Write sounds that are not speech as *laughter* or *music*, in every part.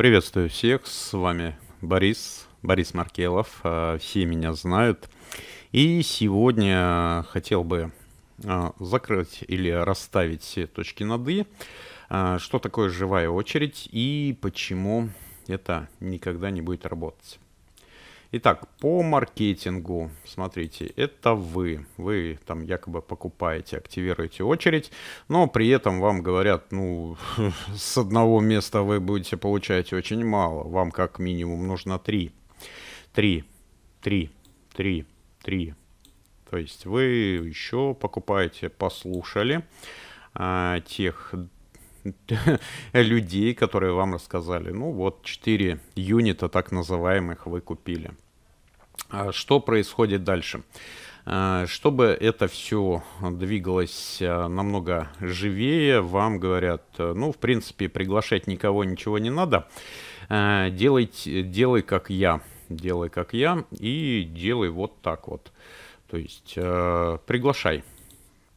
Приветствую всех, с вами Борис, Борис Маркелов, э, все меня знают. И сегодня хотел бы э, закрыть или расставить все точки над «и», э, что такое живая очередь и почему это никогда не будет работать. Итак, по маркетингу, смотрите, это вы. Вы там якобы покупаете, активируете очередь, но при этом вам говорят, ну, *laughs* с одного места вы будете получать очень мало. Вам как минимум нужно три. Три, три, три, три. То есть вы еще покупаете, послушали а, тех *laughs* людей, которые вам рассказали. Ну вот 4 юнита так называемых вы купили. А что происходит дальше? А, чтобы это все двигалось а, намного живее, вам говорят, э, ну, в принципе, приглашать никого ничего не надо. Делай, делай как я, делай как я и делай вот так вот. То есть э, приглашай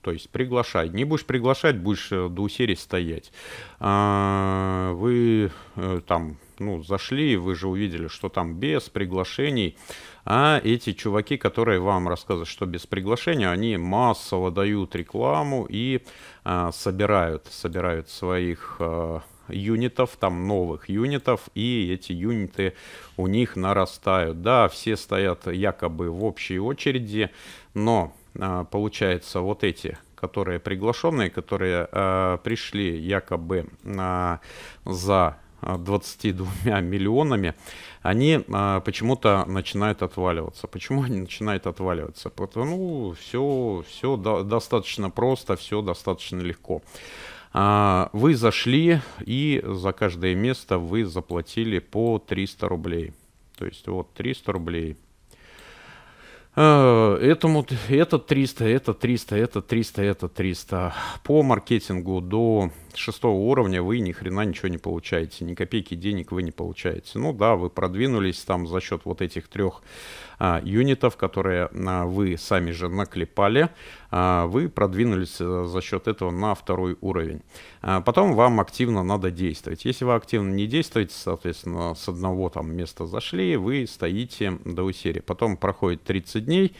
то есть приглашать. Не будешь приглашать, будешь э, до усерий стоять. А, вы э, там ну, зашли, вы же увидели, что там без приглашений. А эти чуваки, которые вам рассказывают, что без приглашения, они массово дают рекламу и а, собирают, собирают своих а, юнитов, там новых юнитов, и эти юниты у них нарастают. Да, все стоят якобы в общей очереди, но а, получается, вот эти, которые приглашенные, которые а, пришли якобы а, за 22 миллионами, они а, почему-то начинают отваливаться. Почему они начинают отваливаться? Потому ну все, все до, достаточно просто, все достаточно легко. А, вы зашли и за каждое место вы заплатили по 300 рублей. То есть вот 300 рублей Э, этому, это 300, это 300, это 300, это 300. По маркетингу до шестого уровня вы ни хрена ничего не получаете, ни копейки денег вы не получаете. Ну да, вы продвинулись там за счет вот этих трех а, юнитов, которые а, вы сами же наклепали, а, вы продвинулись э, за счет этого на второй уровень. А, потом вам активно надо действовать. Если вы активно не действуете, соответственно, с одного там места зашли, вы стоите до усерия. Потом проходит 30 дней,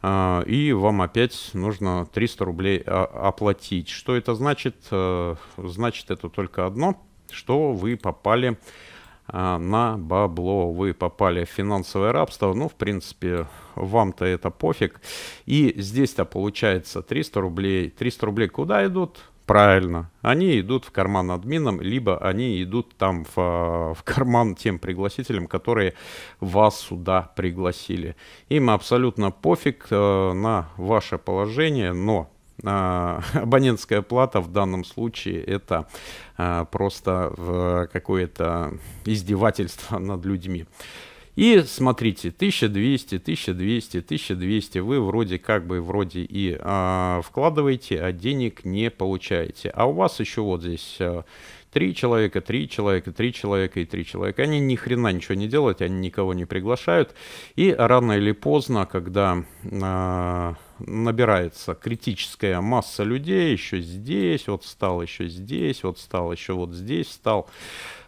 а, и вам опять нужно 300 рублей а, оплатить. Что это значит? Э, значит это только одно, что вы попали а, на бабло. Вы попали в финансовое рабство. Ну, в принципе, вам-то это пофиг. И здесь-то получается 300 рублей. 300 рублей куда идут? правильно, они идут в карман админам, либо они идут там в, э, в карман тем пригласителям, которые вас сюда пригласили. Им абсолютно пофиг э, на ваше положение, но э, *laughs* абонентская плата в данном случае это э, просто э, какое-то издевательство *laughs* над людьми. И смотрите, 1200, 1200, 1200 вы вроде как бы вроде и э, вкладываете, а денег не получаете. А у вас еще вот здесь... Э, Три человека, три человека, три человека и три человека. Они ни хрена ничего не делают, они никого не приглашают. И рано или поздно, когда э, набирается критическая масса людей, еще здесь, вот стал еще здесь, вот стал еще вот здесь стал. Э,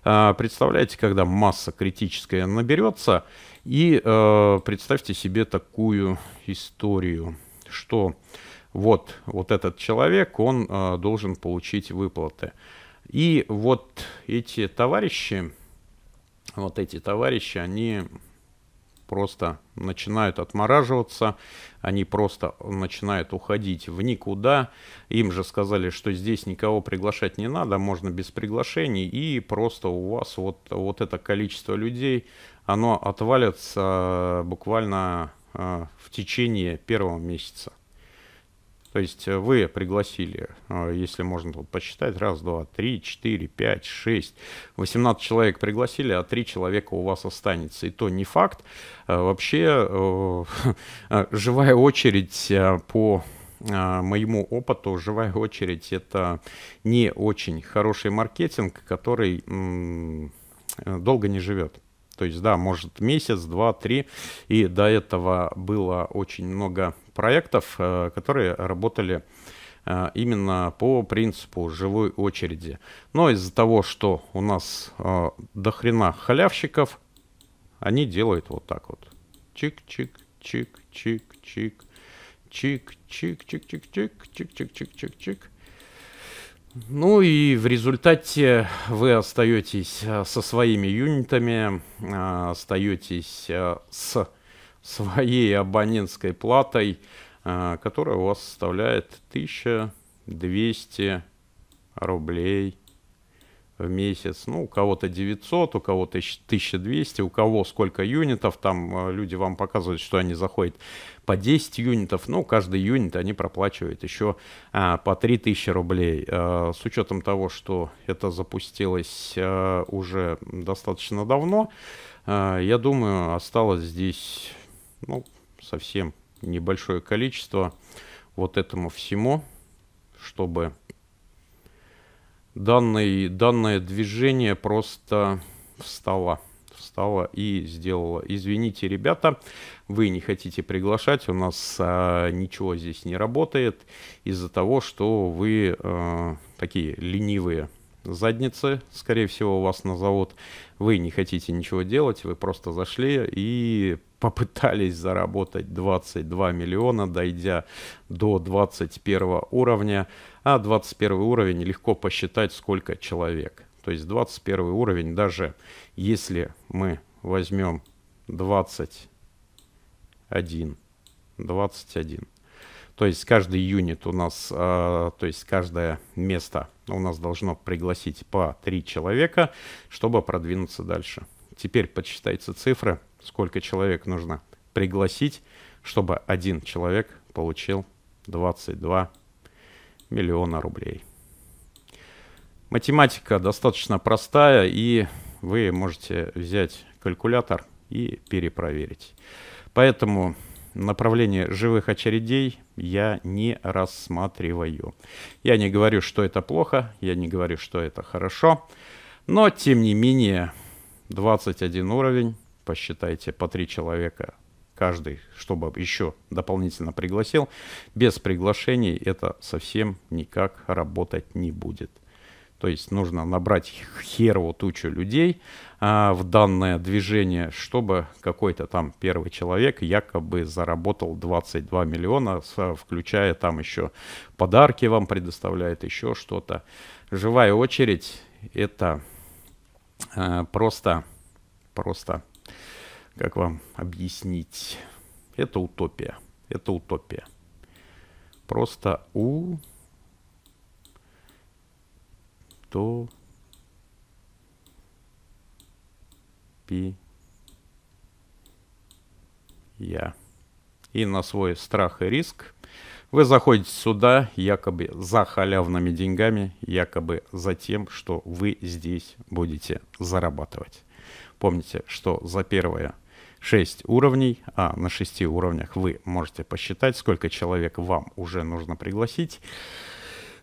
а, представляете, когда масса критическая наберется, и э, представьте себе такую историю, что вот, вот этот человек, он э, должен получить выплаты. И вот эти товарищи, вот эти товарищи, они просто начинают отмораживаться, они просто начинают уходить в никуда. Им же сказали, что здесь никого приглашать не надо, можно без приглашений, и просто у вас вот, вот это количество людей, оно отвалится э, буквально э, в течение первого месяца. То есть э, вы пригласили, э, если можно вот посчитать, раз, два, три, четыре, пять, шесть, 18 человек пригласили, а три человека у вас останется. И то не факт. Э, вообще *laughs* живая очередь по моему опыту, живая очередь — это не очень хороший маркетинг, который долго не живет. То есть, да, может месяц, два, три, и до этого было очень много проектов, э, которые работали э, именно по принципу живой очереди. Но из-за того, что у нас э, дохрена хрена халявщиков, они делают вот так вот. Чик-чик, чик-чик-чик, чик-чик-чик-чик-чик-чик-чик-чик-чик. Ну и в результате вы остаетесь со своими юнитами, остаетесь с своей абонентской платой, э, которая у вас составляет 1200 рублей в месяц. Ну, у кого-то 900, у кого-то 1200, у кого сколько юнитов. Там э, люди вам показывают, что они заходят по 10 юнитов. Ну, каждый юнит они проплачивают еще а, по 3000 рублей. А, с учетом того, что это запустилось а, уже достаточно давно, а, я думаю, осталось здесь ну, совсем небольшое количество вот этому всему, чтобы данный, данное движение просто встало. Встала и сделала. Извините, ребята, вы не хотите приглашать, у нас а, ничего здесь не работает из-за того, что вы а, такие ленивые задницы. Скорее всего, вас назовут, вы не хотите ничего делать, вы просто зашли и попытались заработать 22 миллиона, дойдя до 21 уровня. А 21 уровень легко посчитать, сколько человек. То есть 21 уровень, даже если мы возьмем 21, 21, то есть каждый юнит у нас, а, то есть каждое место у нас должно пригласить по три человека, чтобы продвинуться дальше. Теперь подсчитайте цифры, сколько человек нужно пригласить, чтобы один человек получил 22 миллиона рублей. Математика достаточно простая, и вы можете взять калькулятор и перепроверить. Поэтому направление живых очередей я не рассматриваю. Я не говорю, что это плохо, я не говорю, что это хорошо, но тем не менее 21 уровень, посчитайте по 3 человека каждый, чтобы еще дополнительно пригласил. Без приглашений это совсем никак работать не будет. То есть нужно набрать херву тучу людей а, в данное движение, чтобы какой-то там первый человек якобы заработал 22 миллиона, включая там еще подарки вам предоставляет, еще что-то. Живая очередь — это а, просто, просто, как вам объяснить, это утопия. Это утопия. Просто у что пи я. И на свой страх и риск вы заходите сюда якобы за халявными деньгами, якобы за тем, что вы здесь будете зарабатывать. Помните, что за первое 6 уровней, а на 6 уровнях вы можете посчитать, сколько человек вам уже нужно пригласить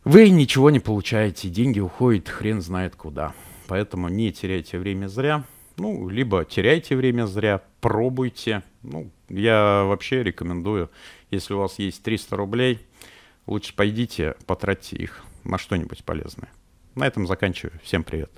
вы ничего не получаете, деньги уходят хрен знает куда. Поэтому не теряйте время зря. Ну, либо теряйте время зря, пробуйте. Ну, я вообще рекомендую, если у вас есть 300 рублей, лучше пойдите, потратьте их на что-нибудь полезное. На этом заканчиваю. Всем привет.